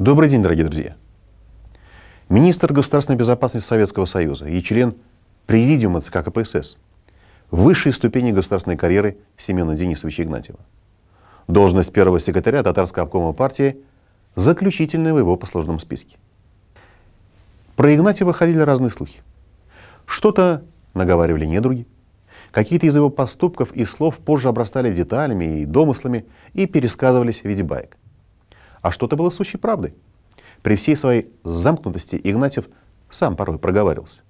Добрый день, дорогие друзья. Министр государственной безопасности Советского Союза и член Президиума ЦК КПСС, высшей ступени государственной карьеры Семена Денисовича Игнатьева. Должность первого секретаря Татарского обкома партии заключительная в его послужном списке. Про Игнатьева ходили разные слухи. Что-то наговаривали недруги, какие-то из его поступков и слов позже обрастали деталями и домыслами и пересказывались в виде баек. А что-то было сущей правдой. При всей своей замкнутости Игнатьев сам порой проговаривался.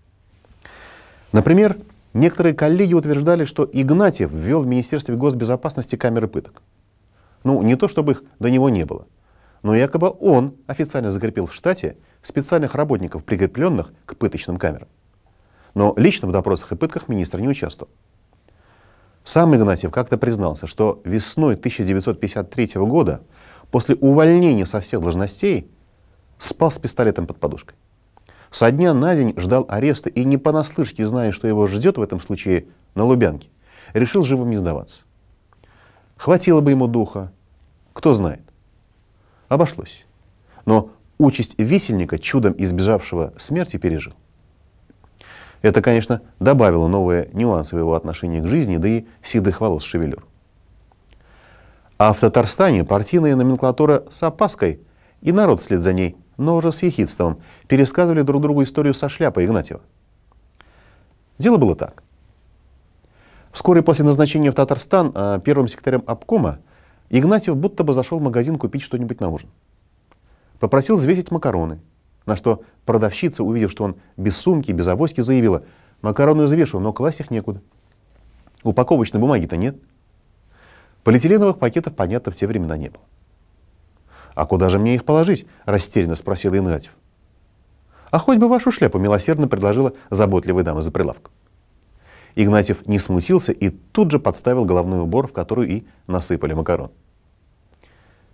Например, некоторые коллеги утверждали, что Игнатьев ввел в Министерстве госбезопасности камеры пыток. Ну, не то чтобы их до него не было, но якобы он официально закрепил в штате специальных работников, прикрепленных к пыточным камерам. Но лично в допросах и пытках министр не участвовал. Сам Игнатьев как-то признался, что весной 1953 года после увольнения со всех должностей спал с пистолетом под подушкой. Со дня на день ждал ареста и не понаслышке, зная, что его ждет в этом случае на Лубянке, решил живым не сдаваться. Хватило бы ему духа, кто знает. Обошлось. Но участь висельника, чудом избежавшего смерти, пережил. Это, конечно, добавило новые нюансы в его отношении к жизни, да и седых волос шевелюр. А в Татарстане партийная номенклатура с опаской, и народ вслед за ней, но уже с ехидством, пересказывали друг другу историю со шляпой Игнатьева. Дело было так. Вскоре после назначения в Татарстан а, первым секретарем обкома Игнатьев будто бы зашел в магазин купить что-нибудь на ужин. Попросил взвесить макароны, на что продавщица, увидев, что он без сумки, без авоськи, заявила, «Макароны взвешу, но класть их некуда. Упаковочной бумаги-то нет». Полиэтиленовых пакетов, понятно, в те времена не было. «А куда же мне их положить?» – растерянно спросил Игнатьев. «А хоть бы вашу шляпу», – милосердно предложила заботливая дама за прилавком. Игнатьев не смутился и тут же подставил головной убор, в который и насыпали макарон.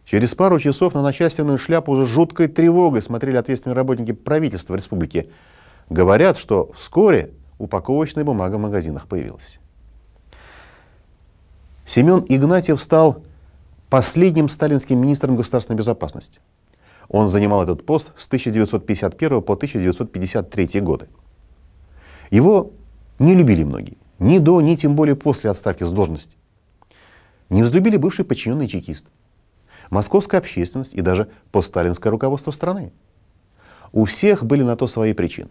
Через пару часов на начальственную шляпу уже жуткой тревогой смотрели ответственные работники правительства республики. Говорят, что вскоре упаковочная бумага в магазинах появилась. Семен Игнатьев стал последним сталинским министром государственной безопасности. Он занимал этот пост с 1951 по 1953 годы. Его не любили многие, ни до, ни тем более после отставки с должности. Не взлюбили бывший подчиненный чекист, московская общественность и даже постсталинское руководство страны. У всех были на то свои причины.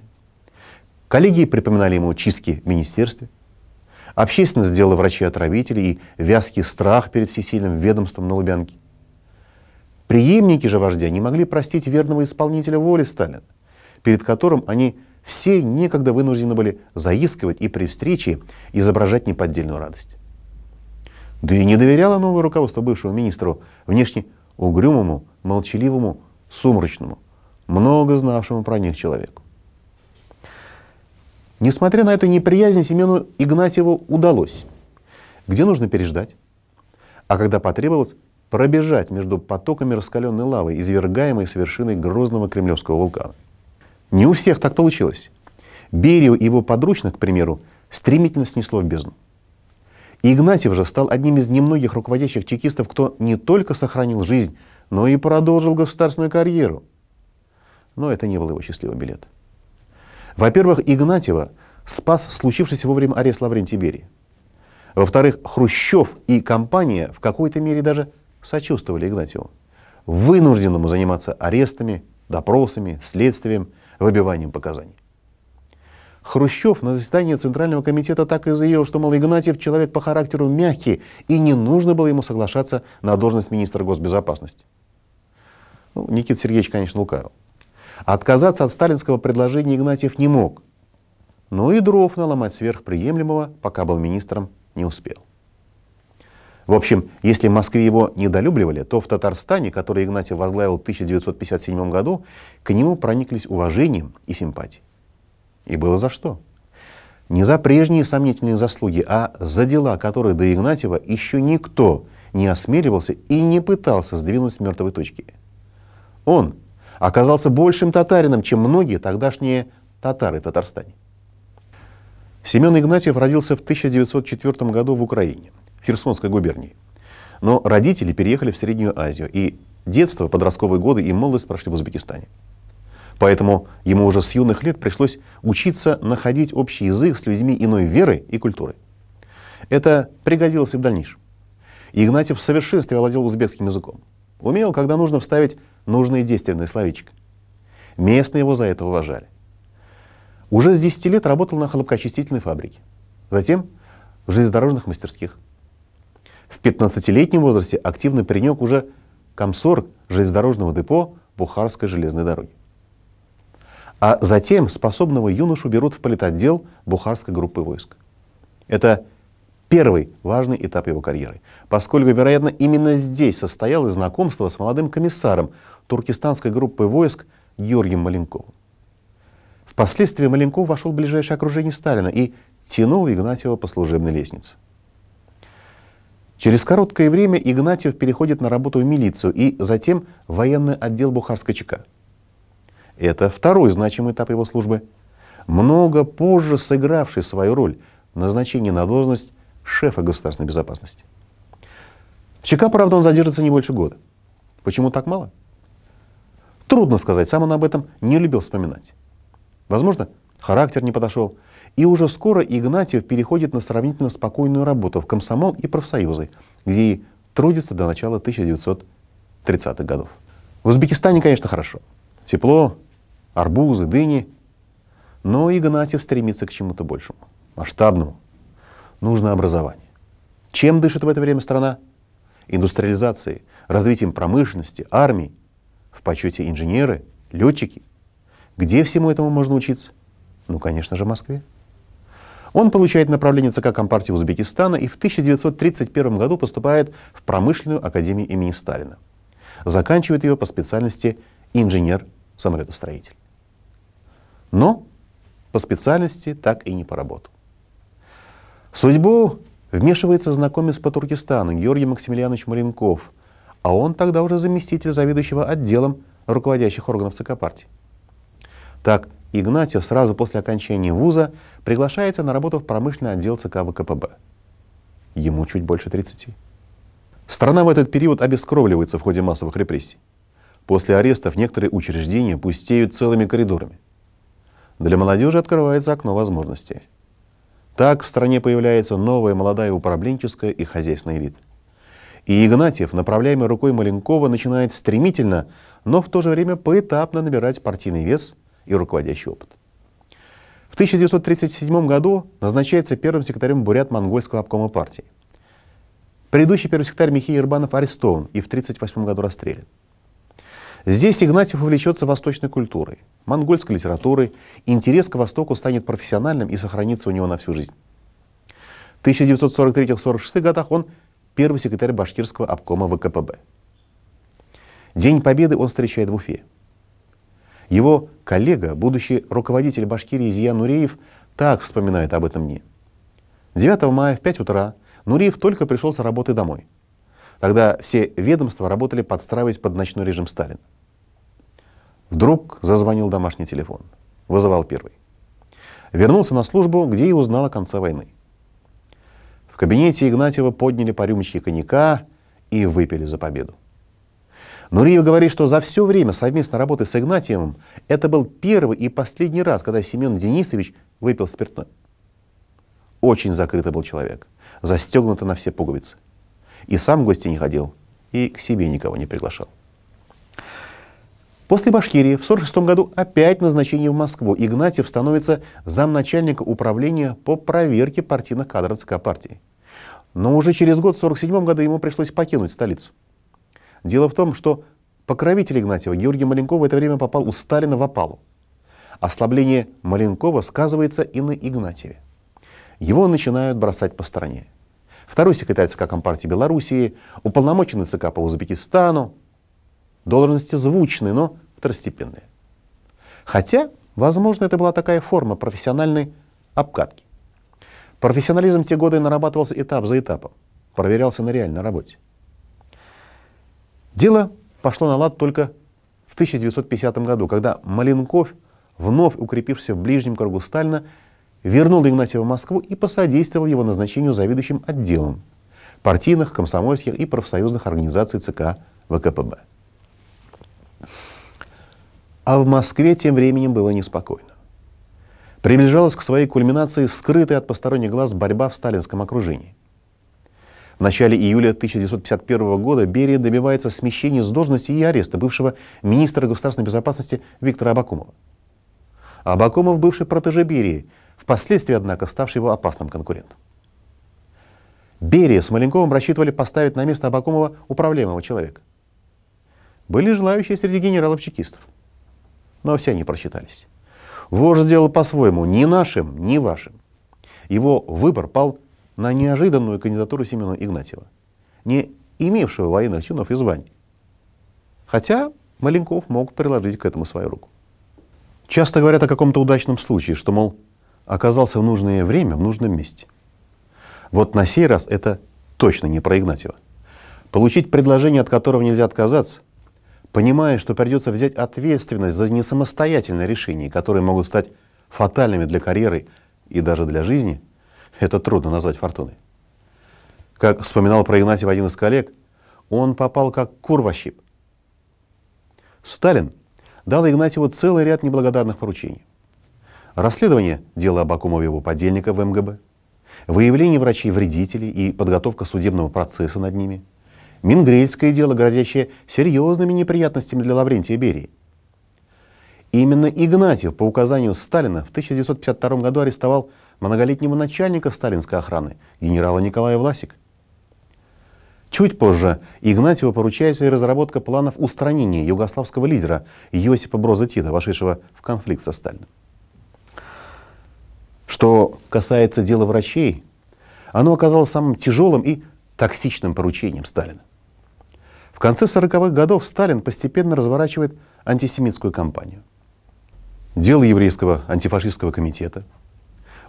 Коллеги припоминали ему чистки в министерстве – Общественность сделала врачей-отравителей и вязкий страх перед всесильным ведомством на Лубянке. Приемники же вождя не могли простить верного исполнителя воли Сталина, перед которым они все некогда вынуждены были заискивать и при встрече изображать неподдельную радость. Да и не доверяло новое руководство бывшего министру внешне угрюмому, молчаливому, сумрачному, много знавшему про них человеку. Несмотря на эту неприязнь, Семену Игнатьеву удалось. Где нужно переждать? А когда потребовалось, пробежать между потоками раскаленной лавы, извергаемой с вершины грозного кремлевского вулкана. Не у всех так получилось. Берию и его подручных, к примеру, стремительно снесло в бездну. Игнатьев же стал одним из немногих руководящих чекистов, кто не только сохранил жизнь, но и продолжил государственную карьеру. Но это не был его счастливый билет. Во-первых, Игнатьева спас случившийся во время арест Лаврентия Берии. Во-вторых, Хрущев и компания в какой-то мере даже сочувствовали Игнатьеву, вынужденному заниматься арестами, допросами, следствием, выбиванием показаний. Хрущев на заседании Центрального комитета так и заявил, что, мол, Игнатьев человек по характеру мягкий, и не нужно было ему соглашаться на должность министра госбезопасности. Ну, Никита Сергеевич, конечно, лукавил. Отказаться от сталинского предложения Игнатьев не мог, но ну и дров наломать сверхприемлемого, пока был министром, не успел. В общем, если в Москве его недолюбливали, то в Татарстане, который Игнатьев возглавил в 1957 году, к нему прониклись уважением и симпатией. И было за что. Не за прежние сомнительные заслуги, а за дела, которые до Игнатьева еще никто не осмеливался и не пытался сдвинуть с мертвой точки. Он, оказался большим татарином, чем многие тогдашние татары в Татарстане. Семен Игнатьев родился в 1904 году в Украине, в Херсонской губернии. Но родители переехали в Среднюю Азию, и детство, подростковые годы и молодость прошли в Узбекистане. Поэтому ему уже с юных лет пришлось учиться находить общий язык с людьми иной веры и культуры. Это пригодилось и в дальнейшем. Игнатьев в совершенстве овладел узбекским языком. Умел, когда нужно, вставить нужное действенное словечко. Местные его за это уважали. Уже с 10 лет работал на хлопкоочистительной фабрике, затем в железнодорожных мастерских. В 15-летнем возрасте активно принек уже комсорг железнодорожного депо Бухарской железной дороги. А затем способного юношу берут в политотдел Бухарской группы войск. Это первый важный этап его карьеры, поскольку, вероятно, именно здесь состоялось знакомство с молодым комиссаром, туркестанской группой войск Георгием Маленковым. Впоследствии Маленков вошел в ближайшее окружение Сталина и тянул Игнатьева по служебной лестнице. Через короткое время Игнатьев переходит на работу в милицию и затем в военный отдел Бухарской ЧК. Это второй значимый этап его службы, много позже сыгравший свою роль назначение на должность шефа государственной безопасности. В ЧК, правда, он задержится не больше года. Почему так мало? Трудно сказать, сам он об этом не любил вспоминать. Возможно, характер не подошел. И уже скоро Игнатьев переходит на сравнительно спокойную работу в комсомол и профсоюзы, где и трудится до начала 1930-х годов. В Узбекистане, конечно, хорошо. Тепло, арбузы, дыни. Но Игнатьев стремится к чему-то большему, масштабному. Нужно образование. Чем дышит в это время страна? Индустриализацией, развитием промышленности, армии – в почете инженеры, летчики. Где всему этому можно учиться? Ну, конечно же, в Москве. Он получает направление ЦК Компартии Узбекистана и в 1931 году поступает в Промышленную академию имени Сталина. Заканчивает ее по специальности инженер-самолетостроитель. Но по специальности так и не поработал. судьбу вмешивается знакомец по Туркестану Георгий Максимилианович Маленков, а он тогда уже заместитель заведующего отделом руководящих органов ЦК партии. Так, Игнатьев сразу после окончания вуза приглашается на работу в промышленный отдел ЦК ВКПБ. Ему чуть больше 30. Страна в этот период обескровливается в ходе массовых репрессий. После арестов некоторые учреждения пустеют целыми коридорами. Для молодежи открывается окно возможностей. Так в стране появляется новая молодая управленческая и хозяйственная элита. И Игнатьев, направляемый рукой Маленкова, начинает стремительно, но в то же время поэтапно набирать партийный вес и руководящий опыт. В 1937 году назначается первым секретарем бурят-монгольского обкома партии. Предыдущий первый секретарь Михей Ирбанов арестован и в 1938 году расстрелян. Здесь Игнатьев увлечется восточной культурой, монгольской литературой, интерес к Востоку станет профессиональным и сохранится у него на всю жизнь. В 1943-1946 годах он первый секретарь башкирского обкома ВКПБ. День Победы он встречает в Уфе. Его коллега, будущий руководитель Башкирии Зия Нуреев, так вспоминает об этом дне. 9 мая в 5 утра Нуреев только пришел с работы домой. Тогда все ведомства работали, подстраиваясь под ночной режим Сталина. Вдруг зазвонил домашний телефон. Вызывал первый. Вернулся на службу, где и узнал о конце войны. В кабинете Игнатьева подняли по рюмочке коньяка и выпили за победу. Нуриев говорит, что за все время совместной работы с Игнатьевым это был первый и последний раз, когда Семен Денисович выпил спиртное. Очень закрытый был человек, застегнутый на все пуговицы. И сам гости не ходил, и к себе никого не приглашал. После Башкирии в 1946 году опять назначение в Москву. Игнатьев становится замначальника управления по проверке партийных кадров ЦК партии. Но уже через год, в 1947 году, ему пришлось покинуть столицу. Дело в том, что покровитель Игнатьева Георгий Маленков в это время попал у Сталина в опалу. Ослабление Маленкова сказывается и на Игнатьеве. Его начинают бросать по стороне. Второй секретарь ЦК Компартии Белоруссии, уполномоченный ЦК по Узбекистану, должности звучные, но второстепенные. Хотя, возможно, это была такая форма профессиональной обкатки. Профессионализм те годы нарабатывался этап за этапом, проверялся на реальной работе. Дело пошло на лад только в 1950 году, когда Маленков, вновь укрепившись в ближнем кругу Сталина, вернул Игнатьева в Москву и посодействовал его назначению заведующим отделом партийных, комсомольских и профсоюзных организаций ЦК ВКПБ. А в Москве тем временем было неспокойно. Приближалась к своей кульминации скрытая от посторонних глаз борьба в сталинском окружении. В начале июля 1951 года Берия добивается смещения с должности и ареста бывшего министра государственной безопасности Виктора Абакумова. Абакумов – бывший протеже Берии, впоследствии, однако, ставший его опасным конкурентом. Берия с Маленковым рассчитывали поставить на место Абакумова управляемого человека. Были желающие среди генералов-чекистов – но все они просчитались. Вож сделал по-своему, ни нашим, ни вашим. Его выбор пал на неожиданную кандидатуру Семена Игнатьева, не имевшего военных чинов и званий. Хотя Маленков мог приложить к этому свою руку. Часто говорят о каком-то удачном случае, что, мол, оказался в нужное время в нужном месте. Вот на сей раз это точно не про Игнатьева. Получить предложение, от которого нельзя отказаться, понимая, что придется взять ответственность за несамостоятельные решения, которые могут стать фатальными для карьеры и даже для жизни, это трудно назвать фортуной. Как вспоминал про Игнатьев один из коллег, он попал как кур во щип. Сталин дал Игнатьеву целый ряд неблагодарных поручений. Расследование дела об Акумове его подельника в МГБ, выявление врачей-вредителей и подготовка судебного процесса над ними – Мингрельское дело, грозящее серьезными неприятностями для Лаврентия Берии. Именно Игнатьев по указанию Сталина в 1952 году арестовал многолетнего начальника сталинской охраны, генерала Николая Власик. Чуть позже Игнатьеву поручается и разработка планов устранения югославского лидера Йосипа Броза Тита, вошедшего в конфликт со Сталиным. Что касается дела врачей, оно оказалось самым тяжелым и токсичным поручением Сталина. В конце 40-х годов Сталин постепенно разворачивает антисемитскую кампанию. Дело еврейского антифашистского комитета,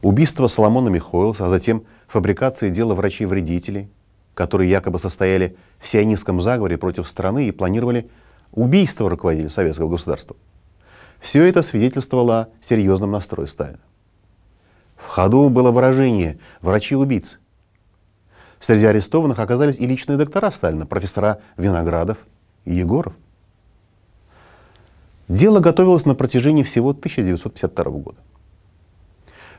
убийство Соломона Михоэлса, а затем фабрикация дела врачей-вредителей, которые якобы состояли в сионистском заговоре против страны и планировали убийство руководителя советского государства. Все это свидетельствовало о серьезном настрое Сталина. В ходу было выражение «врачи-убийцы». Среди арестованных оказались и личные доктора Сталина, профессора Виноградов и Егоров. Дело готовилось на протяжении всего 1952 года.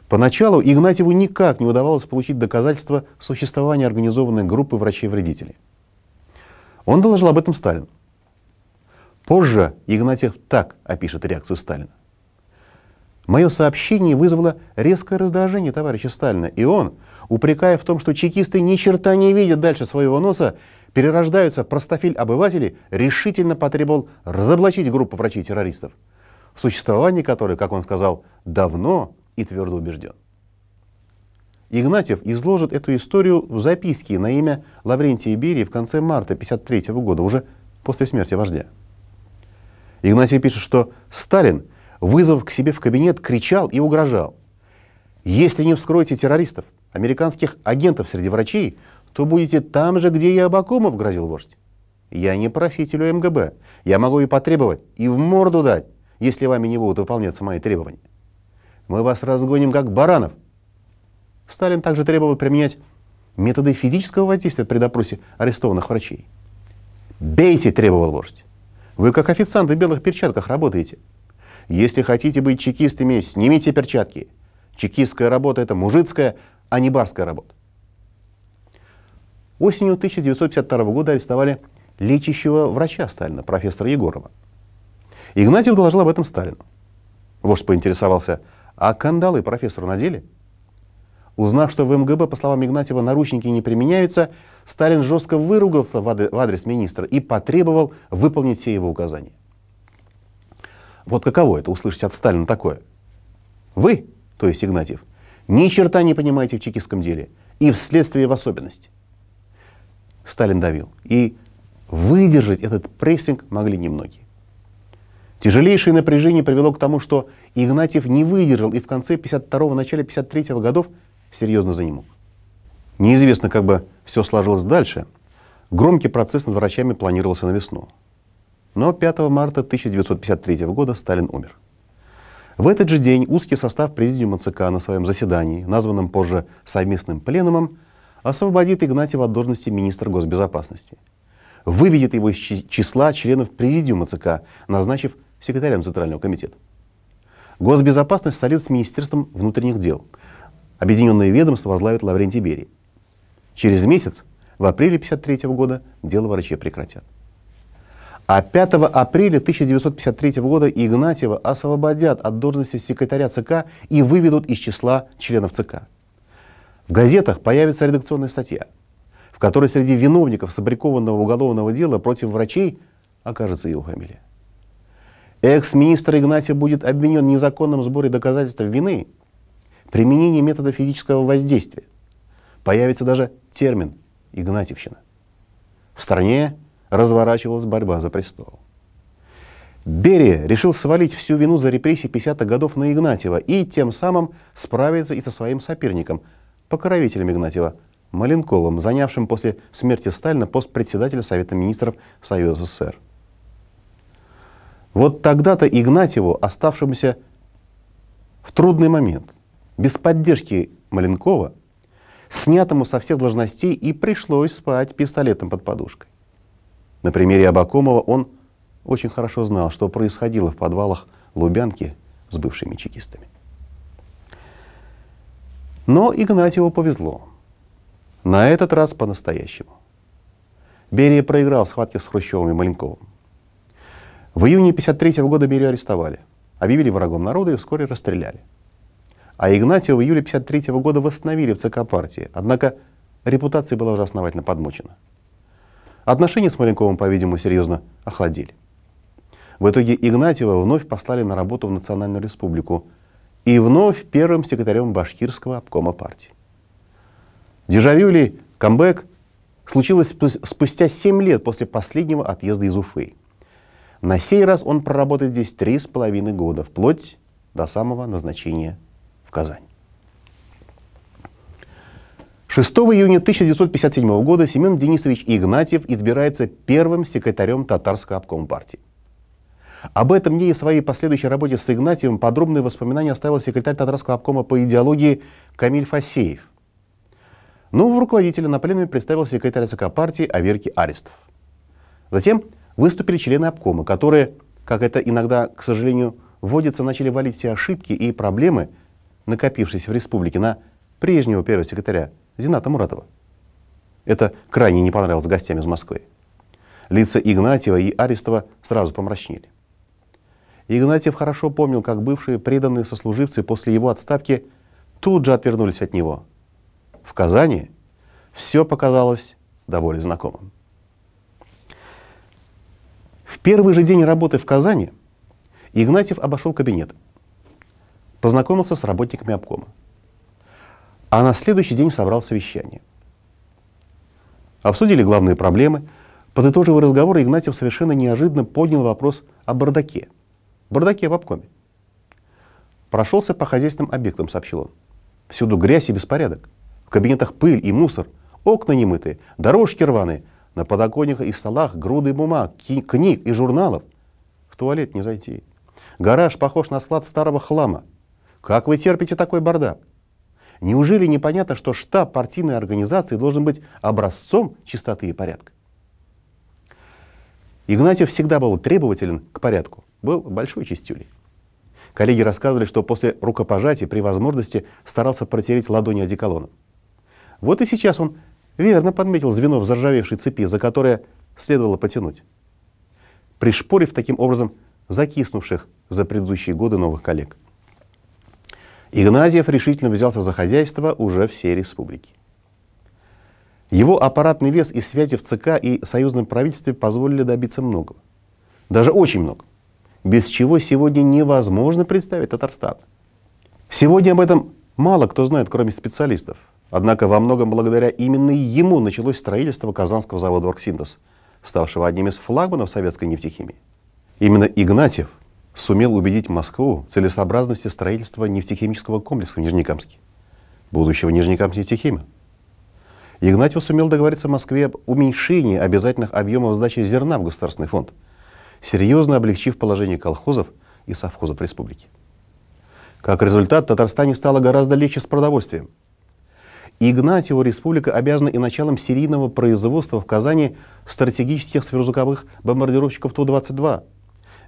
Поначалу Игнатьеву никак не удавалось получить доказательства существования организованной группы врачей-вредителей. Он доложил об этом Сталину. Позже Игнатьев так опишет реакцию Сталина. Мое сообщение вызвало резкое раздражение товарища Сталина, и он, упрекая в том, что чекисты ни черта не видят дальше своего носа, перерождаются простофиль обывателей, решительно потребовал разоблачить группу врачей-террористов, в существовании которой, как он сказал, давно и твердо убежден. Игнатьев изложит эту историю в записке на имя Лаврентия Берии в конце марта 1953 года, уже после смерти вождя. Игнатьев пишет, что Сталин, вызвав к себе в кабинет, кричал и угрожал. «Если не вскроете террористов, американских агентов среди врачей, то будете там же, где и Абакумов, грозил вождь. Я не проситель МГБ. Я могу и потребовать, и в морду дать, если вами не будут выполняться мои требования. Мы вас разгоним, как баранов. Сталин также требовал применять методы физического воздействия при допросе арестованных врачей. «Бейте!» — требовал вождь. «Вы как официанты в белых перчатках работаете. Если хотите быть чекистами, снимите перчатки. Чекистская работа — это мужицкая, а не барская работа. Осенью 1952 года арестовали лечащего врача Сталина, профессора Егорова. Игнатьев доложил об этом Сталину. Вождь поинтересовался, а кандалы профессору надели? Узнав, что в МГБ, по словам Игнатьева, наручники не применяются, Сталин жестко выругался в адрес министра и потребовал выполнить все его указания. Вот каково это услышать от Сталина такое? Вы, то есть Игнатьев, ни черта не понимаете в чекистском деле, и вследствие в особенности. Сталин давил. И выдержать этот прессинг могли немногие. Тяжелейшее напряжение привело к тому, что Игнатьев не выдержал и в конце 52-го, начале 53-го годов серьезно за занемог. Неизвестно, как бы все сложилось дальше. Громкий процесс над врачами планировался на весну. Но 5 марта 1953 года Сталин умер. В этот же день узкий состав Президиума ЦК на своем заседании, названном позже совместным пленумом, освободит Игнатьева от должности министра госбезопасности. Выведет его из числа членов Президиума ЦК, назначив секретарем Центрального комитета. Госбезопасность солит с Министерством внутренних дел. Объединенные ведомства возглавит Лаврентий Берий. Через месяц, в апреле 1953 года, дело врачей прекратят. А 5 апреля 1953 года Игнатьева освободят от должности секретаря ЦК и выведут из числа членов ЦК. В газетах появится редакционная статья, в которой среди виновников сфабрикованного уголовного дела против врачей окажется его фамилия. Экс-министр Игнатьев будет обвинен в незаконном сборе доказательств вины, применении метода физического воздействия. Появится даже термин «игнатьевщина». В стране разворачивалась борьба за престол. Берия решил свалить всю вину за репрессии 50-х годов на Игнатьева и тем самым справиться и со своим соперником, покровителем Игнатьева, Маленковым, занявшим после смерти Сталина пост председателя Совета министров Союза СССР. Вот тогда-то Игнатьеву, оставшемуся в трудный момент, без поддержки Маленкова, снятому со всех должностей и пришлось спать пистолетом под подушкой. На примере Абакумова он очень хорошо знал, что происходило в подвалах Лубянки с бывшими чекистами. Но Игнатьеву повезло. На этот раз по-настоящему. Берия проиграл в схватке с Хрущевым и Маленковым. В июне 1953 года Берию арестовали, объявили врагом народа и вскоре расстреляли. А Игнатьева в июле 1953 года восстановили в ЦК партии, однако репутация была уже основательно подмочена. Отношения с Маленковым, по-видимому, серьезно охладили. В итоге Игнатьева вновь послали на работу в Национальную республику и вновь первым секретарем башкирского обкома партии. Дежавю ли камбэк случилось спустя 7 лет после последнего отъезда из Уфы. На сей раз он проработает здесь 3,5 года, вплоть до самого назначения в Казань. 6 июня 1957 года Семен Денисович Игнатьев избирается первым секретарем Татарской обком партии. Об этом мне и своей последующей работе с Игнатьевым подробные воспоминания оставил секретарь Татарского обкома по идеологии Камиль Фасеев. Нового руководителя на пленуме представил секретарь ЦК партии Аверки Арестов. Затем выступили члены обкома, которые, как это иногда, к сожалению, вводится, начали валить все ошибки и проблемы, накопившиеся в республике, на прежнего первого секретаря Зината Муратова. Это крайне не понравилось гостям из Москвы. Лица Игнатьева и Арестова сразу помрачнели. Игнатьев хорошо помнил, как бывшие преданные сослуживцы после его отставки тут же отвернулись от него. В Казани все показалось довольно знакомым. В первый же день работы в Казани Игнатьев обошел кабинет, познакомился с работниками обкома. А на следующий день собрал совещание. Обсудили главные проблемы. Подытоживая разговор, Игнатьев совершенно неожиданно поднял вопрос о бардаке. Бардаке в обкоме. Прошелся по хозяйственным объектам, сообщил он. Всюду грязь и беспорядок. В кабинетах пыль и мусор. Окна немытые, дорожки рваные. На подоконниках и столах груды бумаг, книг и журналов. В туалет не зайти. Гараж похож на склад старого хлама. Как вы терпите такой бардак? Неужели непонятно, что штаб партийной организации должен быть образцом чистоты и порядка? Игнатьев всегда был требователен к порядку, был большой чистюлей. Коллеги рассказывали, что после рукопожатия при возможности старался протереть ладони одеколоном. Вот и сейчас он верно подметил звено в заржавевшей цепи, за которое следовало потянуть, пришпорив таким образом закиснувших за предыдущие годы новых коллег – Игнатьев решительно взялся за хозяйство уже всей республики. Его аппаратный вес и связи в ЦК и союзном правительстве позволили добиться многого. Даже очень много. Без чего сегодня невозможно представить Татарстан. Сегодня об этом мало кто знает, кроме специалистов. Однако во многом благодаря именно ему началось строительство Казанского завода «Оргсинтез», ставшего одним из флагманов советской нефтехимии. Именно Игнатьев – сумел убедить Москву в целесообразности строительства нефтехимического комплекса в Нижнекамске, будущего Нижнекамской нефтехимии. Игнатьев сумел договориться в Москве об уменьшении обязательных объемов сдачи зерна в государственный фонд, серьезно облегчив положение колхозов и совхозов республики. Как результат, Татарстане стало гораздо легче с продовольствием. Игнатьеву республика обязана и началом серийного производства в Казани стратегических сверхзвуковых бомбардировщиков Ту-22,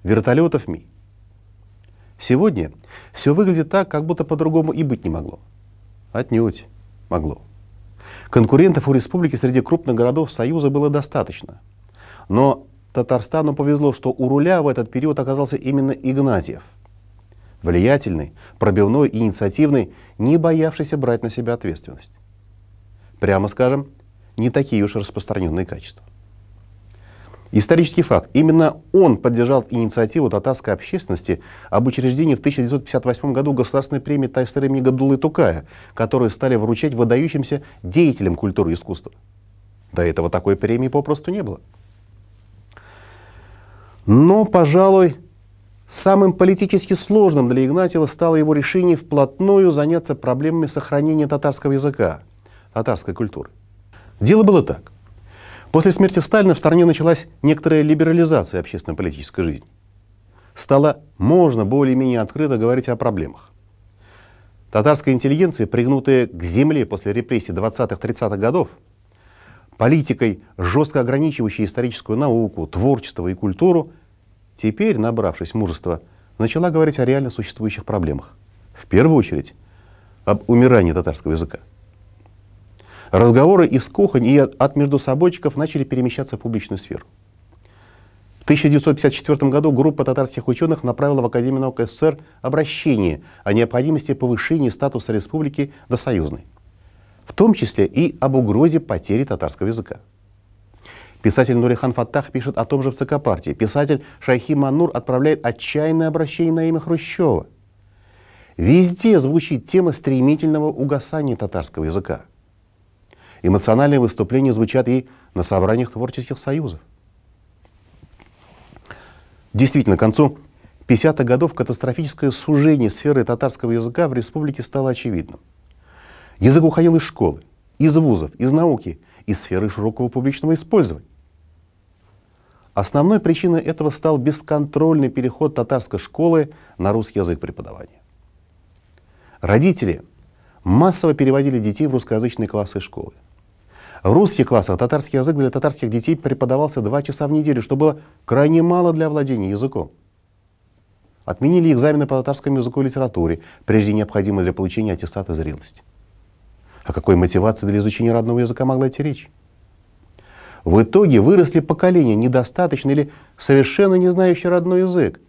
вертолетов Ми, Сегодня все выглядит так, как будто по-другому и быть не могло. Отнюдь могло. Конкурентов у республики среди крупных городов Союза было достаточно. Но Татарстану повезло, что у руля в этот период оказался именно Игнатьев. Влиятельный, пробивной, инициативный, не боявшийся брать на себя ответственность. Прямо скажем, не такие уж распространенные качества. Исторический факт. Именно он поддержал инициативу татарской общественности об учреждении в 1958 году государственной премии Тайстера имени Габдулы Тукая, которые стали вручать выдающимся деятелям культуры и искусства. До этого такой премии попросту не было. Но, пожалуй, самым политически сложным для Игнатьева стало его решение вплотную заняться проблемами сохранения татарского языка, татарской культуры. Дело было так. После смерти Сталина в стране началась некоторая либерализация общественно-политической жизни. Стало можно более-менее открыто говорить о проблемах. Татарская интеллигенция, пригнутая к земле после репрессий 20-30-х годов, политикой, жестко ограничивающей историческую науку, творчество и культуру, теперь, набравшись мужества, начала говорить о реально существующих проблемах. В первую очередь, об умирании татарского языка. Разговоры из кухонь и от междусобойчиков начали перемещаться в публичную сферу. В 1954 году группа татарских ученых направила в Академию наук СССР обращение о необходимости повышения статуса республики до союзной, в том числе и об угрозе потери татарского языка. Писатель Нурихан Фаттах пишет о том же в ЦК партии. Писатель Шайхи Манур отправляет отчаянное обращение на имя Хрущева. Везде звучит тема стремительного угасания татарского языка. Эмоциональные выступления звучат и на собраниях творческих союзов. Действительно, к концу 50-х годов катастрофическое сужение сферы татарского языка в республике стало очевидным. Язык уходил из школы, из вузов, из науки, из сферы широкого публичного использования. Основной причиной этого стал бесконтрольный переход татарской школы на русский язык преподавания. Родители массово переводили детей в русскоязычные классы школы – в русских классах татарский язык для татарских детей преподавался два часа в неделю, что было крайне мало для владения языком. Отменили экзамены по татарскому языку и литературе, прежде необходимые для получения аттестата зрелости. О какой мотивации для изучения родного языка могла идти речь? В итоге выросли поколения, недостаточно или совершенно не знающие родной язык.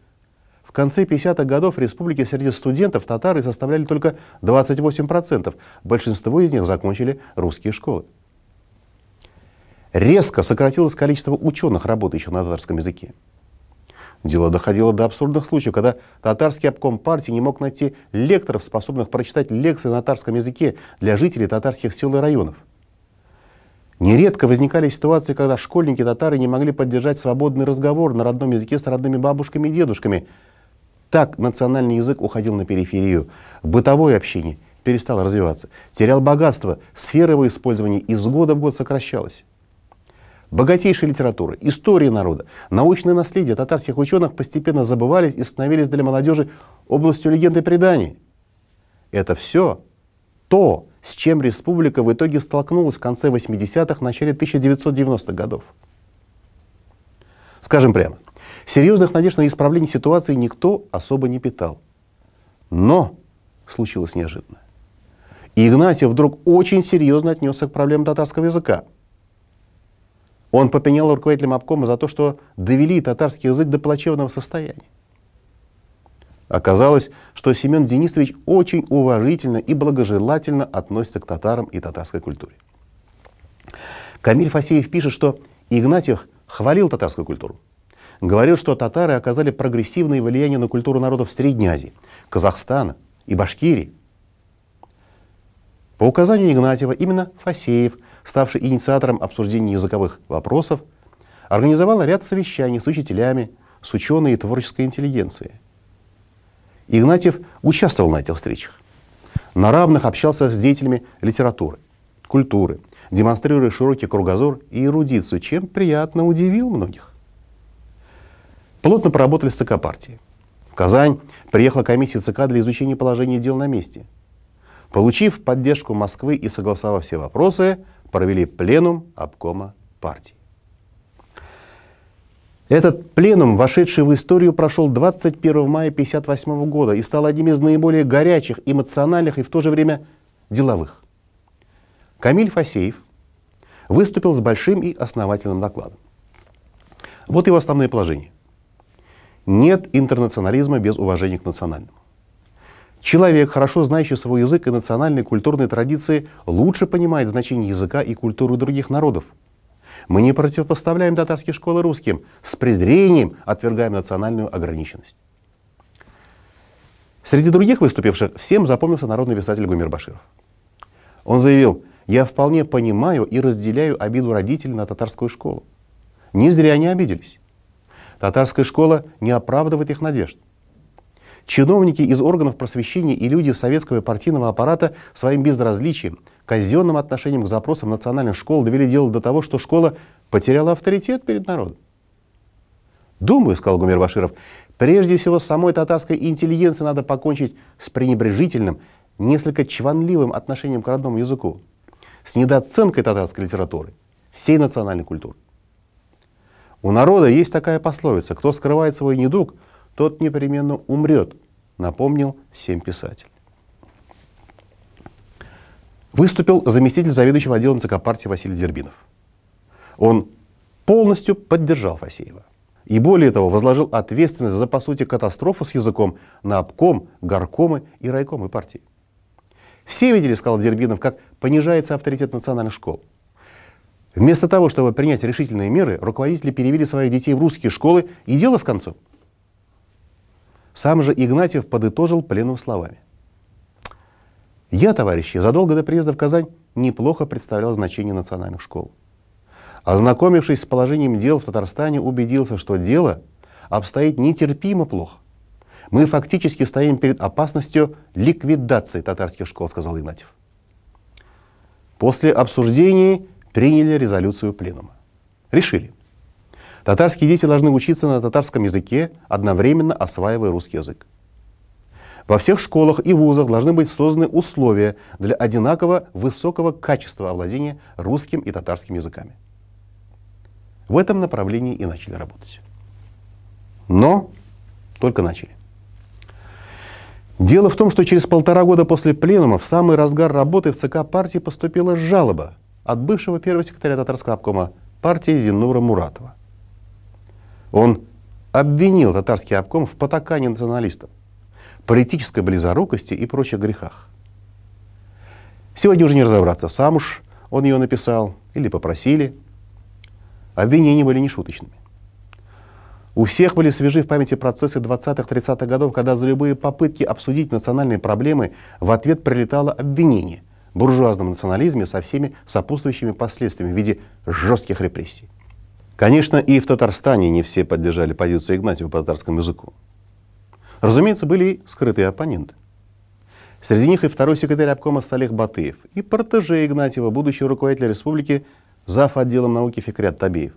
В конце 50-х годов в республике среди студентов татары составляли только 28%. Большинство из них закончили русские школы резко сократилось количество ученых, работающих на татарском языке. Дело доходило до абсурдных случаев, когда татарский обком партии не мог найти лекторов, способных прочитать лекции на татарском языке для жителей татарских сел и районов. Нередко возникали ситуации, когда школьники-татары не могли поддержать свободный разговор на родном языке с родными бабушками и дедушками. Так национальный язык уходил на периферию. Бытовое общение перестало развиваться, терял богатство, сфера его использования из года в год сокращалась богатейшей литературы, истории народа, научное наследие татарских ученых постепенно забывались и становились для молодежи областью легенд и преданий. Это все то, с чем республика в итоге столкнулась в конце 80-х, начале 1990-х годов. Скажем прямо, серьезных надежд на исправление ситуации никто особо не питал. Но случилось неожиданно. И Игнатьев вдруг очень серьезно отнесся к проблемам татарского языка – он попенял руководителям обкома за то, что довели татарский язык до плачевного состояния. Оказалось, что Семен Денисович очень уважительно и благожелательно относится к татарам и татарской культуре. Камиль Фасеев пишет, что Игнатьев хвалил татарскую культуру. Говорил, что татары оказали прогрессивное влияние на культуру народов Средней Азии, Казахстана и Башкирии. По указанию Игнатьева именно Фасеев – ставший инициатором обсуждения языковых вопросов, организовала ряд совещаний с учителями, с ученой и творческой интеллигенцией. Игнатьев участвовал на этих встречах. На равных общался с деятелями литературы, культуры, демонстрируя широкий кругозор и эрудицию, чем приятно удивил многих. Плотно поработали с ЦК партии. В Казань приехала комиссия ЦК для изучения положения дел на месте. Получив поддержку Москвы и согласовав все вопросы, провели пленум обкома партии. Этот пленум, вошедший в историю, прошел 21 мая 1958 года и стал одним из наиболее горячих, эмоциональных и в то же время деловых. Камиль Фасеев выступил с большим и основательным докладом. Вот его основные положения. Нет интернационализма без уважения к национальному. Человек, хорошо знающий свой язык и национальные культурные традиции, лучше понимает значение языка и культуры других народов. Мы не противопоставляем татарские школы русским, с презрением отвергаем национальную ограниченность. Среди других выступивших всем запомнился народный писатель Гумир Баширов. Он заявил, я вполне понимаю и разделяю обиду родителей на татарскую школу. Не зря они обиделись. Татарская школа не оправдывает их надежд. Чиновники из органов просвещения и люди советского и партийного аппарата своим безразличием, казенным отношением к запросам национальных школ довели дело до того, что школа потеряла авторитет перед народом. «Думаю», — сказал Гумер Баширов, — «прежде всего самой татарской интеллигенции надо покончить с пренебрежительным, несколько чванливым отношением к родному языку, с недооценкой татарской литературы, всей национальной культуры. У народа есть такая пословица «Кто скрывает свой недуг, тот непременно умрет, напомнил всем писатель. Выступил заместитель заведующего отдела НЦК партии Василий Дербинов. Он полностью поддержал Фасеева. И более того, возложил ответственность за, по сути, катастрофу с языком на обком, горкомы и райкомы партии. Все видели, сказал Дербинов, как понижается авторитет национальных школ. Вместо того, чтобы принять решительные меры, руководители перевели своих детей в русские школы, и дело с концом. Сам же Игнатьев подытожил пленным словами. «Я, товарищи, задолго до приезда в Казань неплохо представлял значение национальных школ. Ознакомившись с положением дел в Татарстане, убедился, что дело обстоит нетерпимо плохо. Мы фактически стоим перед опасностью ликвидации татарских школ, сказал Игнатьев. После обсуждений приняли резолюцию пленума. Решили Татарские дети должны учиться на татарском языке, одновременно осваивая русский язык. Во всех школах и вузах должны быть созданы условия для одинаково высокого качества овладения русским и татарским языками. В этом направлении и начали работать. Но только начали. Дело в том, что через полтора года после пленума в самый разгар работы в ЦК партии поступила жалоба от бывшего первого секретаря татарского обкома партии Зинура Муратова. Он обвинил татарский обком в потакании националистам, политической близорукости и прочих грехах. Сегодня уже не разобраться, сам уж он ее написал или попросили. Обвинения были нешуточными. У всех были свежи в памяти процессы 20-30-х годов, когда за любые попытки обсудить национальные проблемы в ответ прилетало обвинение буржуазном национализме со всеми сопутствующими последствиями в виде жестких репрессий. Конечно, и в Татарстане не все поддержали позицию Игнатьева по татарскому языку. Разумеется, были и скрытые оппоненты. Среди них и второй секретарь обкома Салех Батыев, и протеже Игнатьева, будущий руководитель республики, зав. отделом науки Фикрят Табиев.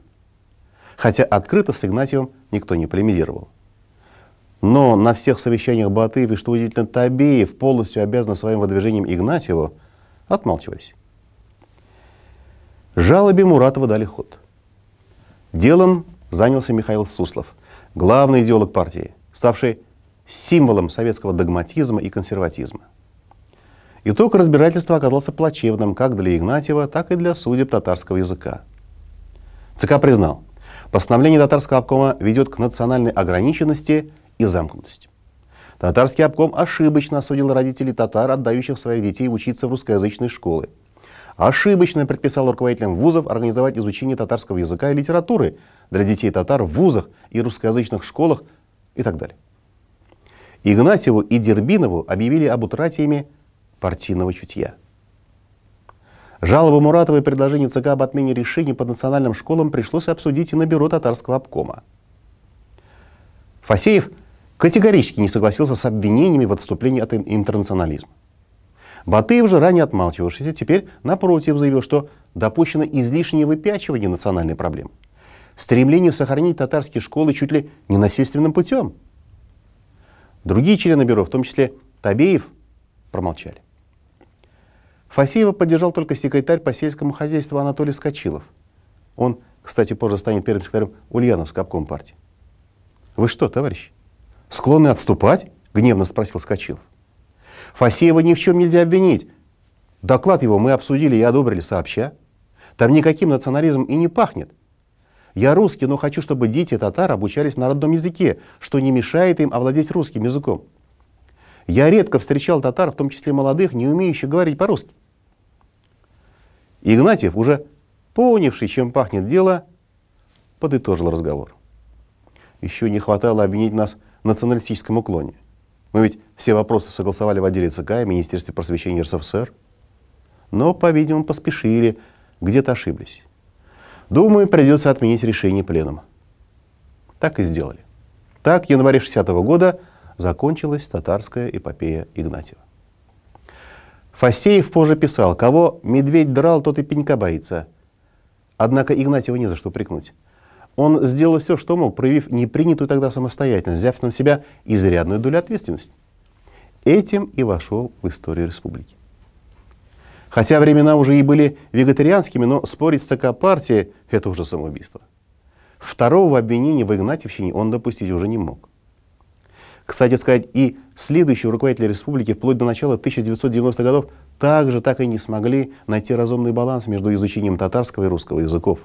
Хотя открыто с Игнатьевым никто не полемизировал. Но на всех совещаниях Батыев и, что удивительно, Табеев, полностью обязан своим выдвижением Игнатьеву, отмалчивались. Жалобе Муратова дали ход – Делом занялся Михаил Суслов, главный идеолог партии, ставший символом советского догматизма и консерватизма. Итог разбирательства оказался плачевным как для Игнатьева, так и для судеб татарского языка. ЦК признал, постановление татарского обкома ведет к национальной ограниченности и замкнутости. Татарский обком ошибочно осудил родителей татар, отдающих своих детей учиться в русскоязычной школы – ошибочно предписал руководителям вузов организовать изучение татарского языка и литературы для детей татар в вузах и русскоязычных школах и так далее. Игнатьеву и Дербинову объявили об утрате ими партийного чутья. Жалобы Муратова и предложение ЦК об отмене решений по национальным школам пришлось обсудить и на бюро татарского обкома. Фасеев категорически не согласился с обвинениями в отступлении от интернационализма. Батыев же, ранее отмалчивавшийся, теперь, напротив, заявил, что допущено излишнее выпячивание национальной проблемы. Стремление сохранить татарские школы чуть ли не насильственным путем. Другие члены бюро, в том числе Табеев, промолчали. Фасеева поддержал только секретарь по сельскому хозяйству Анатолий Скачилов. Он, кстати, позже станет первым секретарем Ульяновской обком партии. «Вы что, товарищ, склонны отступать?» — гневно спросил Скачилов. Фасеева ни в чем нельзя обвинить. Доклад его мы обсудили и одобрили сообща. Там никаким национализмом и не пахнет. Я русский, но хочу, чтобы дети татар обучались на родном языке, что не мешает им овладеть русским языком. Я редко встречал татар, в том числе молодых, не умеющих говорить по-русски. Игнатьев, уже понявший, чем пахнет дело, подытожил разговор. Еще не хватало обвинить нас в националистическом уклоне. Мы ведь все вопросы согласовали в отделе ЦК и Министерстве просвещения РСФСР. Но, по-видимому, поспешили, где-то ошиблись. Думаю, придется отменить решение пленума. Так и сделали. Так, в январе 60 -го года закончилась татарская эпопея Игнатьева. Фасеев позже писал, кого медведь драл, тот и пенька боится. Однако Игнатьева не за что прикнуть. Он сделал все, что мог, проявив непринятую тогда самостоятельность, взяв на себя изрядную долю ответственности. Этим и вошел в историю республики. Хотя времена уже и были вегетарианскими, но спорить с ЦК партии – это уже самоубийство. Второго обвинения в Игнатьевщине он допустить уже не мог. Кстати сказать, и следующие руководители республики вплоть до начала 1990-х годов также так и не смогли найти разумный баланс между изучением татарского и русского языков.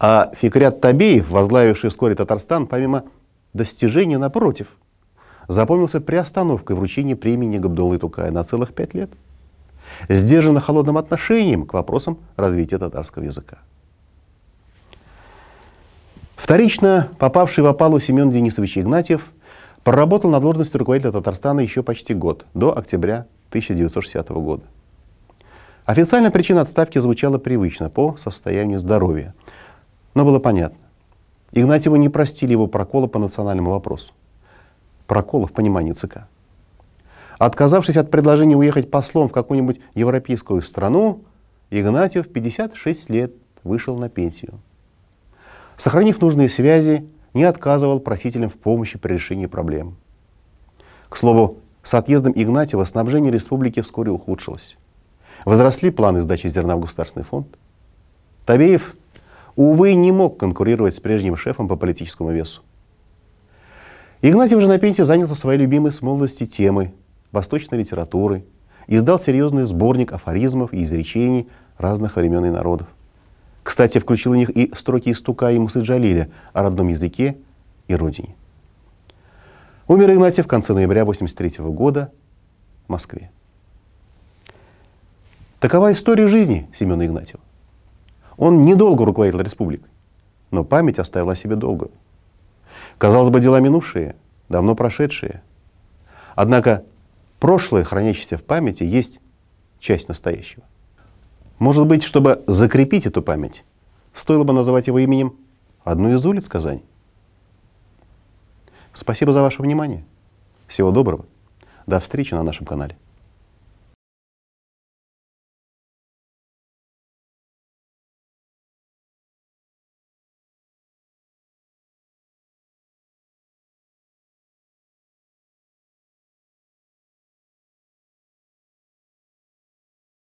А Фикрят Табеев, возглавивший вскоре Татарстан, помимо достижения напротив, запомнился приостановкой вручения премии Габдулы Тукая на целых пять лет, сдержанно холодным отношением к вопросам развития татарского языка. Вторично попавший в опалу Семен Денисович Игнатьев проработал на должности руководителя Татарстана еще почти год, до октября 1960 года. Официальная причина отставки звучала привычно по состоянию здоровья – но было понятно. Игнатьеву не простили его прокола по национальному вопросу. Прокола в понимании ЦК. Отказавшись от предложения уехать послом в какую-нибудь европейскую страну, Игнатьев 56 лет вышел на пенсию. Сохранив нужные связи, не отказывал просителям в помощи при решении проблем. К слову, с отъездом Игнатьева снабжение республики вскоре ухудшилось. Возросли планы сдачи зерна в государственный фонд. Табеев увы, не мог конкурировать с прежним шефом по политическому весу. Игнатьев же на пенсии занялся своей любимой с молодости темой – восточной литературой, издал серьезный сборник афоризмов и изречений разных времен и народов. Кстати, включил в них и строки из Тука и Джалиля о родном языке и родине. Умер Игнатьев в конце ноября 1983 года в Москве. Такова история жизни Семена Игнатьева. Он недолго руководил республикой, но память оставила себе долгую. Казалось бы, дела минувшие, давно прошедшие. Однако прошлое, хранящееся в памяти, есть часть настоящего. Может быть, чтобы закрепить эту память, стоило бы называть его именем одну из улиц Казани. Спасибо за ваше внимание. Всего доброго. До встречи на нашем канале.